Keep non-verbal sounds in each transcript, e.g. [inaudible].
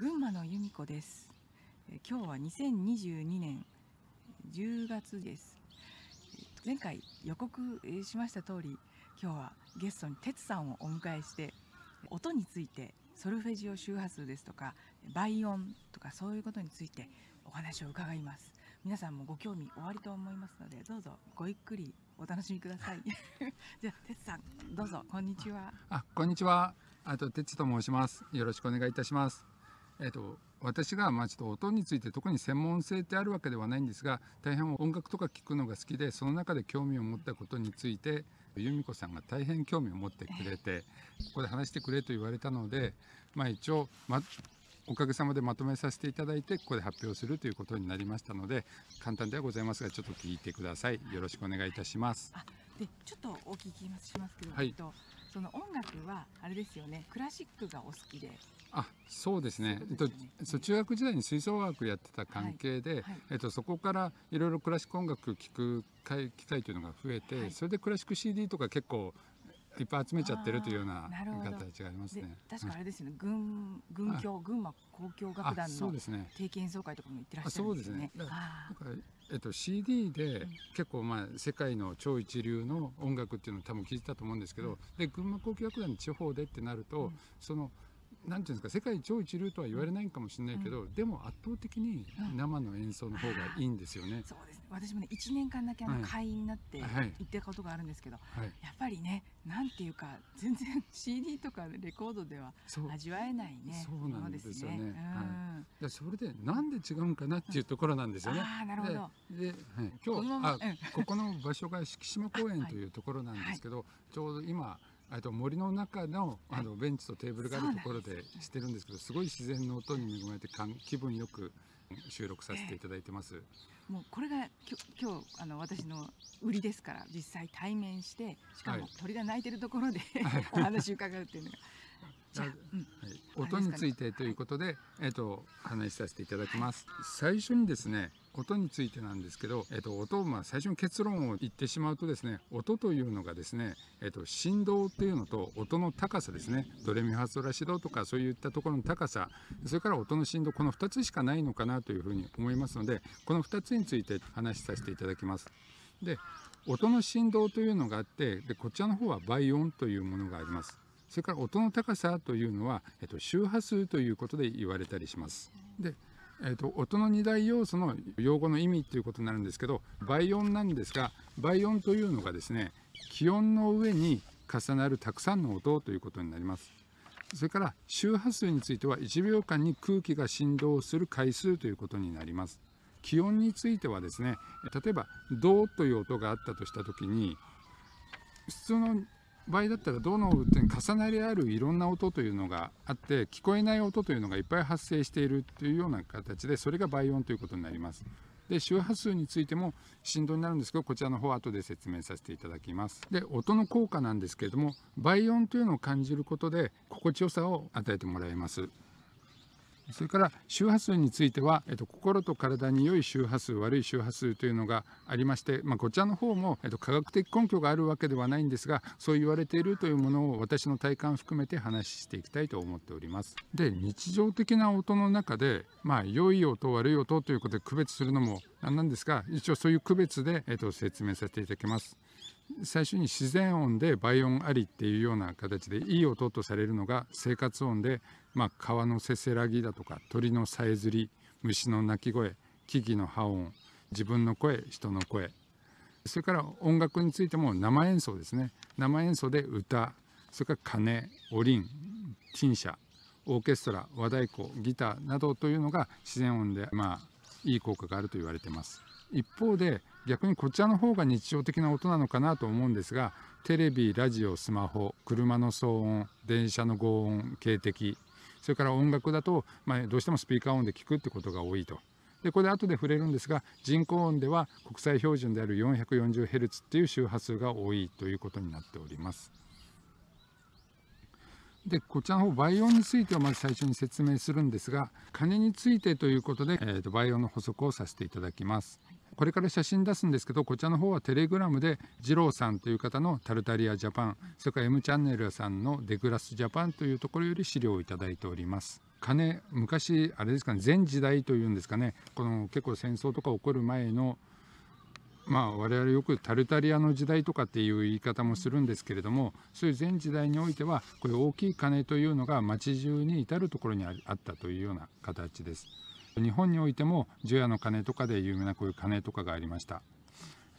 群馬の由美子です今日は2022年10月です前回予告しました通り今日はゲストに哲さんをお迎えして音についてソルフェジオ周波数ですとか倍音とかそういうことについてお話を伺います皆さんもご興味おありと思いますのでどうぞごゆっくりお楽しみください [laughs] じゃあ哲さんどうぞこんにちはあこんにちはあと哲と申しますよろしくお願いいたしますえっと、私がまあちょっと音について特に専門性ってあるわけではないんですが大変音楽とか聴くのが好きでその中で興味を持ったことについて由美子さんが大変興味を持ってくれてここで話してくれと言われたので、まあ、一応、ま、おかげさまでまとめさせていただいてここで発表するということになりましたので簡単ではございますがちょっと聞いてくださいよろしくお願いいたしますでちょっとお聞きしますけど、はい、えっとその音楽はあれですよねクラシックがお好きであそうですねえっと、そう中学時代に吹奏楽やってた関係で、はいはい、えっと、そこからいろいろクラシック音楽聞く機会というのが増えて、はい、それでクラシック CD とか結構いっぱい集めちゃってるというような形がありますね。確かあれですね、軍軍協群馬交響楽団の定期演奏会とかも行ってらっしゃるんですね。そうですね。だからえっと CD で結構まあ世界の超一流の音楽っていうのを多分聞いてたと思うんですけど、で群馬交響楽団地方でってなると、そのなんていうんですか世界超一流とは言われないかもしれないけど、うん、でも圧倒的に生の演奏の方がいいんですよね。うん、そうですね私もね1年間だけあの会員になって行ったことがあるんですけど、はい、やっぱりねなんていうか全然 [laughs] CD とかレコードでは味わえないねそうなんですよね。はい、でそれでなんで違うんかなっていうところなんですよね。あなるほどではい、今日ここあここの場所が敷島公園というところなんですけど、[laughs] ちょうど今あと森の中のあのベンチとテーブルがあるところでしてるんですけどすごい自然の音に恵まれて気分よく収録させていただいてます。えー、もうこれがきょ今日あの私の売りですから実際対面してしかも鳥が鳴いてるところで、はい、お話伺うっていうのがじゃあ、うんはい、音についてということで、はい、えっ、と話させていただきます。最初にですね、音についてなんですけど、えっ、と音まあ最初に結論を言ってしまうとですね、音というのがですね、えっ、と振動というのと音の高さですね、ドレミファソラシドとかそういったところの高さ、それから音の振動この2つしかないのかなというふうに思いますので、この2つについて話しさせていただきます。で、音の振動というのがあって、でこちらの方は倍音というものがあります。それから音の高さというのは、えっと、周波数ということで言われたりします。でえっと、音の2大要素の用語の意味ということになるんですけど倍音なんですが倍音というのがですね気温の上に重なるたくさんの音ということになります。それから周波数については1秒間に空気が振動する回数ということになります。気温についてはですね例えば「銅」という音があったとした時に普通の場合だったらどの点重なりあるいろんな音というのがあって聞こえない音というのがいっぱい発生しているというような形でそれが倍音ということになります。で周波数についても振動になるんですけどこちらの方後で説明させていただきます。で音の効果なんですけれども倍音というのを感じることで心地よさを与えてもらいます。それから周波数については、えっと、心と体に良い周波数悪い周波数というのがありまして、まあ、こちらの方も、えっと、科学的根拠があるわけではないんですがそう言われているというものを私の体感含めて話していきたいと思っております。で日常的な音の中で、まあ、良い音悪い音ということで区別するのも何なんですが一応そういう区別で、えっと、説明させていただきます。最初に自然音で倍音ありっていうような形でいい音とされるのが生活音で、まあ、川のせせらぎだとか鳥のさえずり虫の鳴き声木々の葉音自分の声人の声それから音楽についても生演奏ですね生演奏で歌それから鐘おりん陳謝オーケストラ和太鼓ギターなどというのが自然音でまあいい効果があると言われてます。一方で逆にこちらの方が日常的な音なのかなと思うんですがテレビラジオスマホ車の騒音電車の轟音警笛それから音楽だと、まあ、どうしてもスピーカー音で聞くってことが多いと。でこれ後で触れるんですが人工音では国際標準である 440Hz っていう周波数が多いということになっております。でこちらの方倍音についてはまず最初に説明するんですが鐘についてということで、えーと倍音の補足をさせていただきます。これから写真出すんですけどこちらの方はテレグラムで二郎さんという方のタルタリアジャパンそれから M チャンネルさんのデグラスジャパンというところより資料を頂いております金昔あれですかね前時代というんですかねこの結構戦争とか起こる前のまあ我々よくタルタリアの時代とかっていう言い方もするんですけれどもそういう前時代においてはこれ大きい金というのが町中に至る所にあったというような形です。日本においても除夜の鐘とかで有名なこういう鐘とかがありました。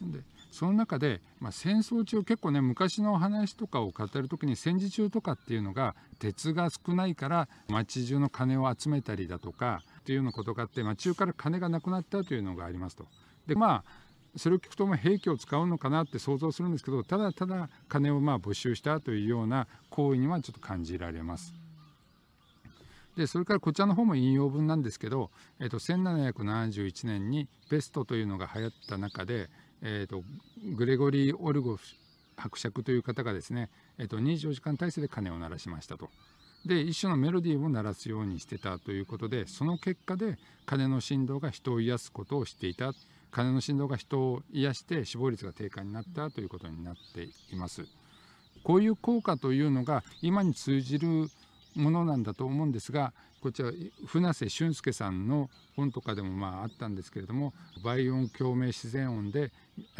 でその中で、まあ、戦争中結構ね昔の話とかを語る時に戦時中とかっていうのが鉄が少ないから町中の鐘を集めたりだとかっていうようなことがあって、まあ、中から金がなくなったというのがありますと。でまあそれを聞くとま兵器を使うのかなって想像するんですけどただただ金をまあ募集したというような行為にはちょっと感じられます。でそれからこちらの方も引用文なんですけど、えっと1771年にベストというのが流行った中で、えっとグレゴリー・オルゴフ伯爵という方がですね、えっと24時間体制で鐘を鳴らしましたと。で一種のメロディーを鳴らすようにしてたということでその結果で鐘の振動が人を癒すことをしていた鐘の振動が人を癒して死亡率が低下になったということになっています。こういう効果というのが今に通じるものなんだと思うんですがこちら船瀬俊介さんの本とかでもまああったんですけれども倍音共鳴自然音で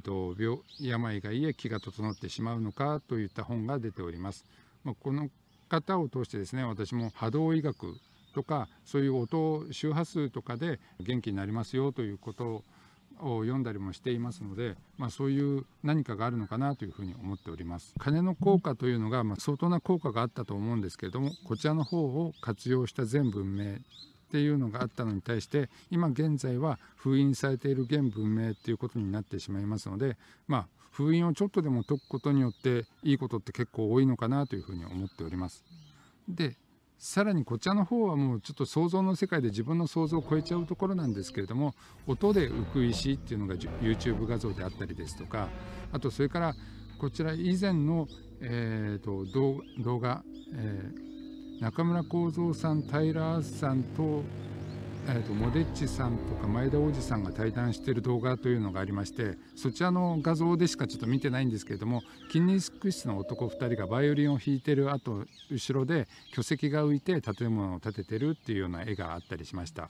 と病病が癒え気が整ってしまうのかといった本が出ております。まあ、この方を通してですね私も波動医学とかそういう音周波数とかで元気になりますよということを読んだりもしていますので、まあ、そういう何かがあるのかなというふうに思っております金の効果というのが、まあ、相当な効果があったと思うんですけれどもこちらの方を活用した全文明っていうのがあったのに対して今現在は封印されている現文明っていうことになってしまいますのでまあ封印をちょっとでも解くことによっていいことって結構多いのかなというふうに思っております。でさらにこちらの方はもうちょっと想像の世界で自分の想像を超えちゃうところなんですけれども音で浮く石っていうのが YouTube 画像であったりですとかあとそれからこちら以前の、えーと、動画、えー、中村幸三さん平さんとえーと、モデッチさんとか前田王子さんが対談している動画というのがありましてそちらの画像でしかちょっと見てないんですけれども筋肉質の男2人がバイオリンを弾いてるあと後ろで巨石が浮いて建物を建ててるっていうような絵があったりしました。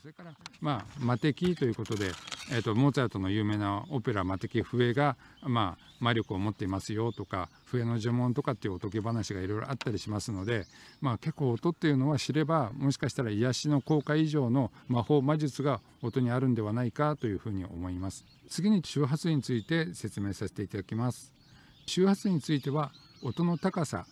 それから、まあ、マテキということで、えーと、モーツァルトの有名なオペラ「マテキ笛が」まあ、魔力を持っていますよとか笛の呪文とかっていうおとぎ話がいろいろあったりしますので、まあ、結構音っていうのは知ればもしかしたら癒しの効果以上の魔法魔術が音にあるんではないかというふうに思います次に周波数について説明させていただきます周波数については音の高さ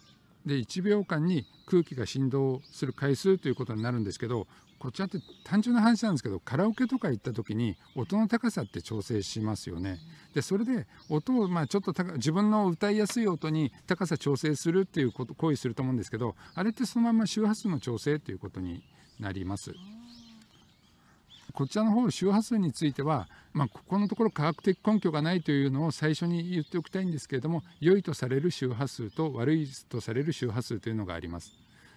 で1秒間に空気が振動する回数ということになるんですけどこちらって単純な話なんですけどカラオケとか行った時に音の高さって調整しますよね。でそれで音をまあちょっと自分の歌いやすい音に高さ調整するっていうこと行為すると思うんですけどあれってそのまま周波数の調整ということになります。こちらの方周波数については、まあ、ここのところ科学的根拠がないというのを最初に言っておきたいんですけれども良いとされる周波数と悪いとされる周波数というのがあります。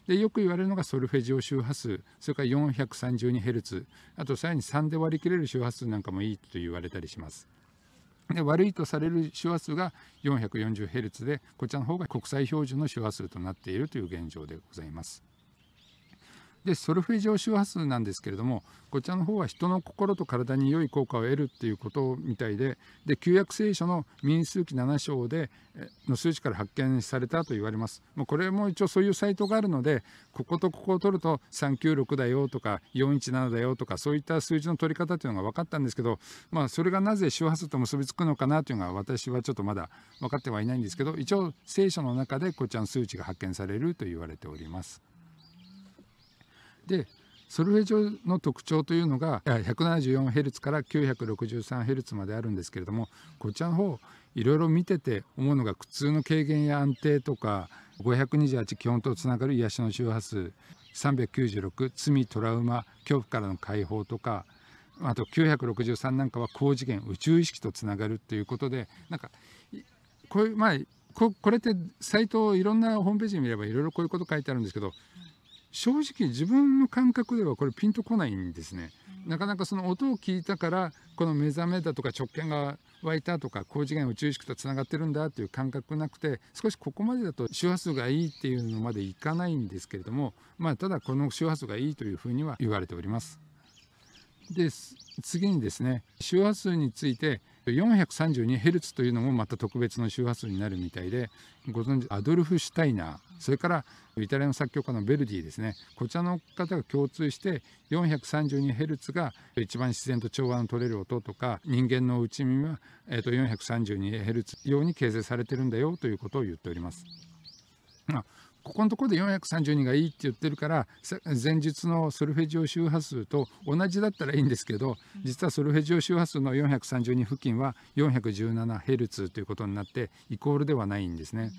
でよく言われるのがソルフェジオ周波数それから 432Hz あとさらに3で割り切れる周波数なんかもいいと言われたりします。で悪いとされる周波数が 440Hz でこちらの方が国際標準の周波数となっているという現状でございます。でソルフェジオ周波数なんですけれどもこちらの方は人の心と体に良い効果を得るっていうことみたいでで旧約聖書の民数記7章での数値から発見されたと言われますもうこれも一応そういうサイトがあるのでこことここを取ると396だよとか417だよとかそういった数字の取り方というのが分かったんですけど、まあ、それがなぜ周波数と結びつくのかなというのが私はちょっとまだ分かってはいないんですけど一応聖書の中でこちらの数値が発見されると言われております。でソルフェジョの特徴というのが 174Hz から 963Hz まであるんですけれどもこちらの方いろいろ見てて思うのが苦痛の軽減や安定とか528基本とつながる癒しの周波数396罪トラウマ恐怖からの解放とかあと963なんかは高次元宇宙意識とつながるということでなんかこういう前ここれってサイトをいろんなホームページ見ればいろいろこういうこと書いてあるんですけど正直自分の感覚ではこれピンとこないんですね。なかなかその音を聞いたからこの目覚めだとか直見が湧いたとか高次元宇宙意識とつながってるんだっていう感覚なくて少しここまでだと周波数がいいっていうのまでいかないんですけれどもまあただこの周波数がいいというふうには言われております。で次にですね周波数について 432Hz というのもまた特別の周波数になるみたいでご存知アドルフ・シュタイナーそれからイタリアの作曲家のベルディですねこちらの方が共通して 432Hz が一番自然と調和の取れる音とか人間の内耳は、えと 432Hz 用に形成されてるんだよということを言っております。まあここのところで432がいいって言ってるから前日のソルフェジオ周波数と同じだったらいいんですけど実はソルフェジオ周波数の432付近は 417Hz ということになってイコールではないんですね。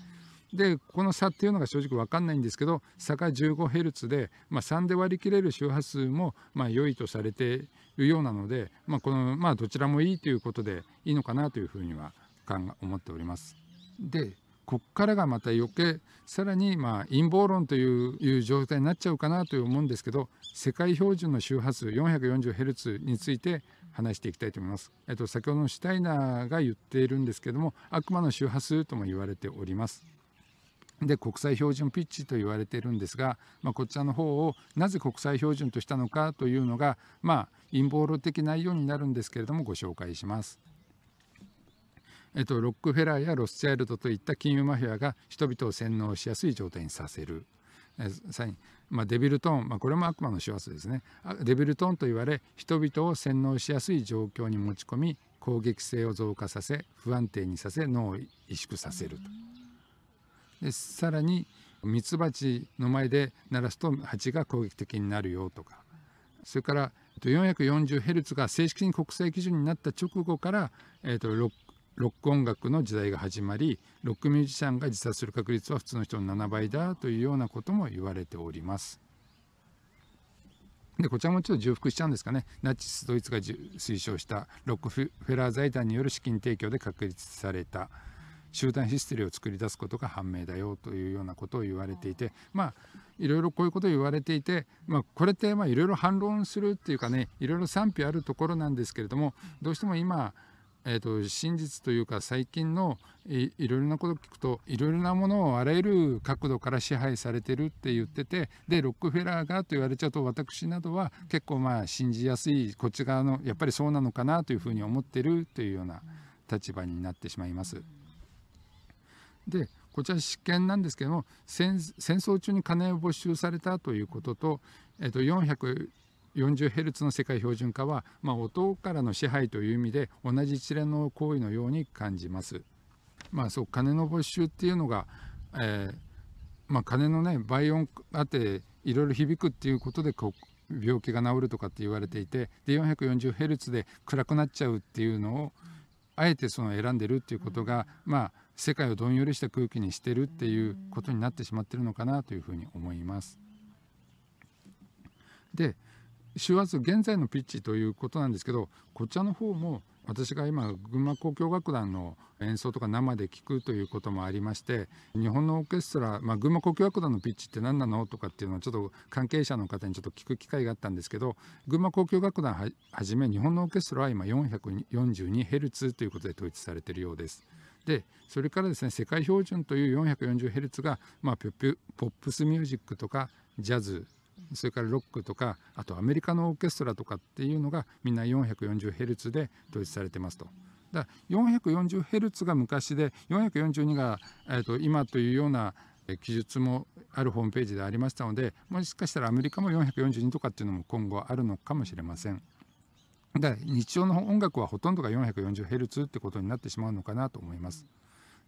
でこの差っていうのが正直分かんないんですけど差が 15Hz で、まあ、3で割り切れる周波数もまあ良いとされているようなので、まあ、このまあどちらもいいということでいいのかなというふうには思っております。でここからがまた余計さらにまあ陰謀論という状態になっちゃうかなという思うんですけど世界標準の周波数 440Hz について話していきたいと思います。えっと、先ほどのシュタイナーが言っているんですけども悪魔の周波数とも言われております。で国際標準ピッチと言われているんですが、まあ、こちらの方をなぜ国際標準としたのかというのが、まあ、陰謀論的内容になるんですけれどもご紹介します。えっと、ロックフェラーやロスチャイルドといった金融マフィアが人々を洗脳しやすい状態にさせる。サインまあ、デビルトーン、まあ、これも悪魔の手話ですねデビルトーンと言われ人々を洗脳しやすい状況に持ち込み攻撃性を増加させ不安定にさせ脳を萎縮させるとでさらにミツバチの前で鳴らすと蜂が攻撃的になるよとかそれから 440Hz が正式に国際基準になった直後から、えー、とロッロック音楽の時代が始まりロックミュージシャンが自殺する確率は普通の人の7倍だというようなことも言われております。でこちらもちょっと重複しちゃうんですかねナチスドイツが推奨したロックフェラー財団による資金提供で確立された集団ヒステリーを作り出すことが判明だよというようなことを言われていてまあいろいろこういうことを言われていて、まあ、これってまあいろいろ反論するっていうかねいろいろ賛否あるところなんですけれどもどうしても今えーと、真実というか最近のいろいろなことを聞くといろいろなものをあらゆる角度から支配されてるって言っててでロックフェラーがと言われちゃうと私などは結構まあ信じやすいこっち側のやっぱりそうなのかなというふうに思ってるというような立場になってしまいます。でこちら試験なんですけども戦争中に金を没収されたということと,、えー、と 40Hz の世界標準化は、まあ、音からの支配という意味で同じ一連の行為のように感じます。まあ、そう金の没収っていうのが、えー、まあ、金のね倍音あっていろいろ響くっていうことで病気が治るとかって言われていてで 440Hz で暗くなっちゃうっていうのをあえてその選んでるっていうことが、まあ、世界をどんよりした空気にしてるっていうことになってしまってるのかなというふうに思います。で周圧現在のピッチということなんですけどこちらの方も私が今群馬交響楽団の演奏とか生で聴くということもありまして日本のオーケストラ、まあ、群馬交響楽団のピッチって何なのとかっていうのをちょっと関係者の方にちょっと聞く機会があったんですけど群馬交響楽団ははじめ日本のオーケストラは今 442Hz ということで統一されているようです。でそれからですね世界標準という 440Hz が、まあ、ポップスミュージックとかジャズそれからロックとかあとアメリカのオーケストラとかっていうのがみんな 440Hz で統一されてますと。だ 440Hz が昔で442が、えー、と今というような記述もあるホームページでありましたのでもしかしたらアメリカも442とかっていうのも今後あるのかもしれません。だ日常の音楽はほとんどが 440Hz ってことになってしまうのかなと思います。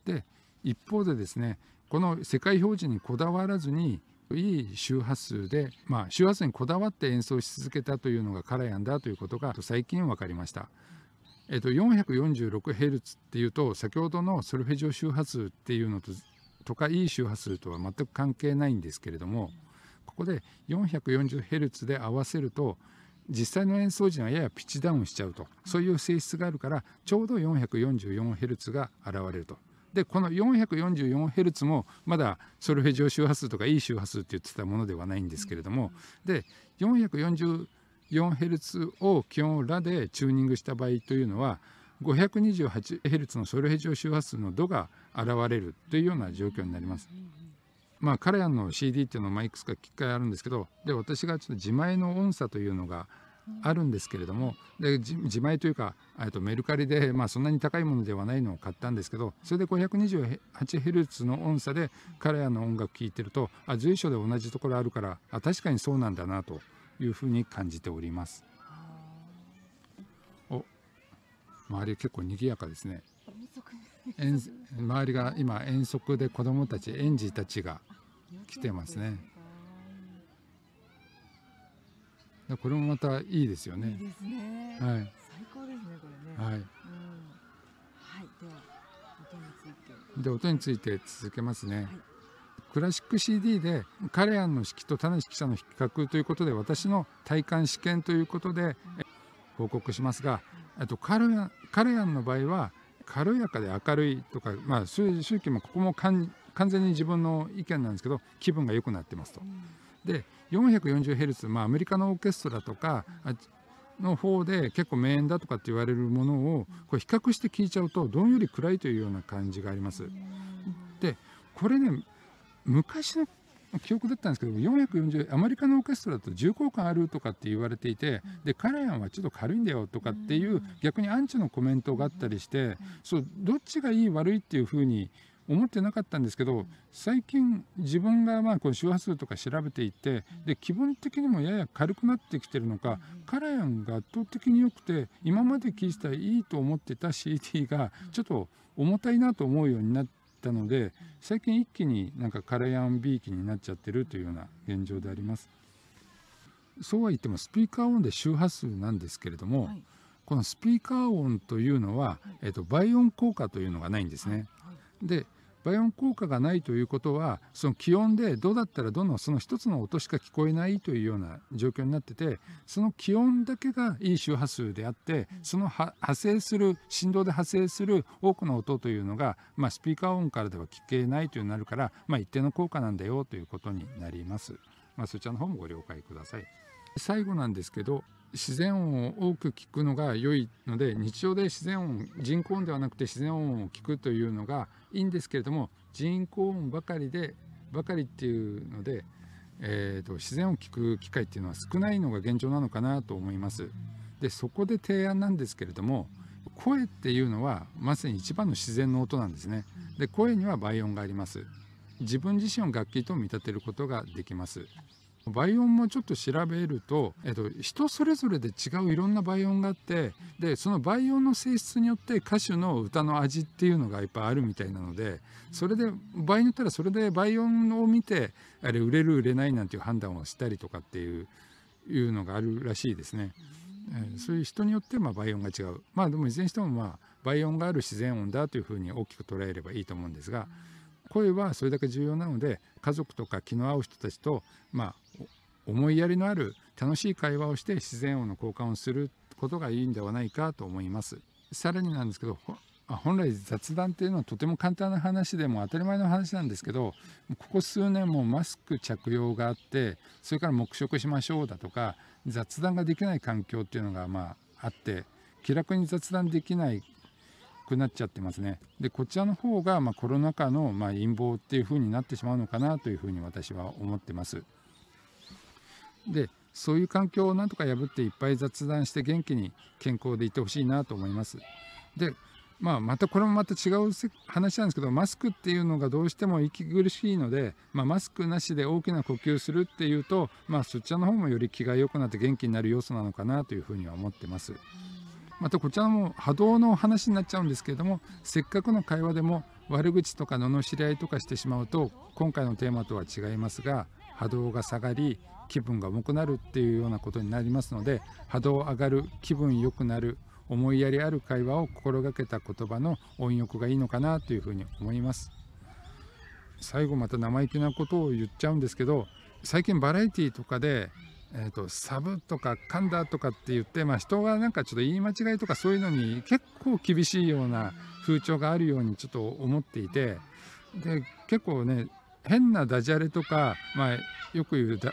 で一方でですねこの世界表示にこだわらずにいい周波数で、まあ、周波数にこだわって演奏し続けたというのがカラヤンだということが最近分かりました。えっと、446Hz っていうと先ほどのソルフェジオ周波数っていうのととかいい周波数とは全く関係ないんですけれどもここで 440Hz で合わせると実際の演奏時にはややピッチダウンしちゃうとそういう性質があるからちょうど 444Hz が現れるとでこの 444Hz もまだソルフェジオ周波数とかいい周波数って言ってたものではないんですけれども、で 444Hz を基本ラでチューニングした場合というのは 528Hz のソルフェジオ周波数の度が現れるというような状況になります。まあ、彼らの CD っていうのはいくつか機会あるんですけどで私がちょっと自前の音差というのがあるんですけれどもで自前というかとメルカリで、まあ、そんなに高いものではないのを買ったんですけどそれで 528Hz の音差で彼らの音楽聴いてるとあ随所で同じところあるからあ確かにそうなんだなというふうに感じております。お周り結構賑やかですね。遠周りが今遠足で子どもたち園児たちが来てますね。これもまたいいですよね。いいですね。はい。最高ですねこれね。はい。はいでは音について。で音について続けますね。はい、クラシック CD でカレアンの式と種式者の比較ということで私の体感試験ということで報告しますが、えっとカレカレアンの場合は軽やかで明るいとか、まあ、そういう周期もここも完全に自分の意見なんですけど気分が良くなってますと。うで 440Hz、まあ、アメリカのオーケストラとかの方で結構名演だとかって言われるものをこう比較して聞いちゃうとどんより暗いというような感じがあります。でこれね昔の記憶だったんですけど440アメリカのオーケストラと重厚感あるとかって言われていてでカラヤンはちょっと軽いんだよとかっていう逆にアンチのコメントがあったりしてそうどっちがいい悪いっていうふうに思ってなかったんですけど最近自分がまあこの周波数とか調べていてで気分的にもやや軽くなってきてるのかカラヤンが圧倒的に良くて今まで聴いてたらいいと思ってた CD がちょっと重たいなと思うようになったので最近一気になんかカラヤン B 機になっちゃってるというような現状であります。そうは言ってもスピーカー音で周波数なんですけれども、はい、このスピーカー音というのは、はい、えっと、倍音効果というのがないんですね。で倍音効果がないということはその気温でどうだったらどのその一つの音しか聞こえないというような状況になっててその気温だけがいい周波数であってその派生する振動で派生する多くの音というのが、まあ、スピーカー音からでは聞けないというになるから、まあ、一定の効果なんだよということになります。まあ、そちらの方もご了解ください。最後なんですけど自然音を多く聞くのが良いので日常で自然音人工音ではなくて自然音を聞くというのがいいんですけれども人工音ばかりでばかりっていうので、えーと、自然を聞く機会っていうのは少ないのが現状なのかなと思います。でそこで提案なんですけれども声っていうのはまさに一番の自然の音なんですね。で声には倍音があります。自分自身を楽器と見立てることができます。倍音もちょっと調べると、えっと、人それぞれで違ういろんな倍音があってでその倍音の性質によって歌手の歌の味っていうのがいっぱいあるみたいなのでそれで場合によったらそれで倍音を見てあれ売れる売れないなんていう判断をしたりとかっていういうのがあるらしいですね。えー、そういう人によってまあ倍音が違うまあでもいずれにしてもまあ倍音がある自然音だというふうに大きく捉えればいいと思うんですが。声はそれだけ重要なので家族とか気の合う人たちと、まあ、思いやりのある楽しい会話をして自然音の交換をすることがいいんではないかと思います。さらになんですけど本来雑談っていうのはとても簡単な話でも当たり前の話なんですけどここ数年もマスク着用があってそれから黙食しましょうだとか雑談ができない環境っていうのがまああって気楽に雑談できないくなっちゃってますねでこちらの方がまコロナ禍のま陰謀っていうふうになってしまうのかなというふうに私は思ってます。でそういう環境をなんとか破っていっぱい雑談して元気に健康でいてほしいなと思います。でまあ、またこれもまた違う話なんですけどマスクっていうのがどうしても息苦しいので、まあ、マスクなしで大きな呼吸するっていうと、まあ、そちらの方もより気が良くなって元気になる要素なのかなというふうには思ってます。またこちらも波動の話になっちゃうんですけれどもせっかくの会話でも悪口とか罵り合いとかしてしまうと今回のテーマとは違いますが波動が下がり気分が重くなるっていうようなことになりますので波動上がる気分良くなる思いやりある会話を心がけた言葉の音欲がいいのかなというふうに思います最後また生意気なことを言っちゃうんですけど最近バラエティとかでえーと、サブとか噛んだとかって言って、まあ、人がなんかちょっと言い間違いとかそういうのに結構厳しいような風潮があるようにちょっと思っていてで結構ね変なダジャレとか、まあ、よく言うだ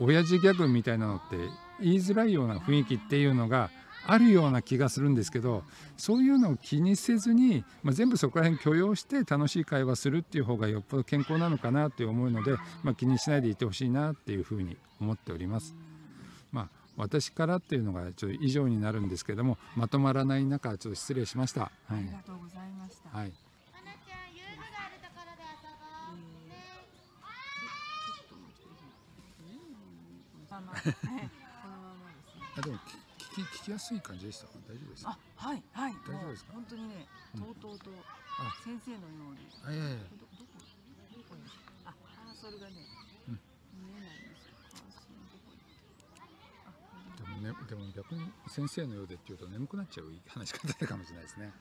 親父ギャグみたいなのって言いづらいような雰囲気っていうのがあるような気がするんですけどそういうのを気にせずに、まあ、全部そこら辺許容して楽しい会話するっていう方がよっぽど健康なのかなって思うので、まあ、気にしないでいてほしいなっていうふうに思っております。まあ、私からっていうのがちょっと以上になるんですけどもまとまらない中ちょっと失礼しました。はい、ありがとうございました、はいままこのままですねあ [laughs] でも聞き聞きやすい感じでした大丈夫ですあはいはい大丈夫ですか本当にねとうとうと先生のように、うん、あいやいやどどこどこにあパラソルがね、うん、見えないんですよこどに。でもね、でも逆に先生のようでっていうと眠くなっちゃう話方かもしれないですね。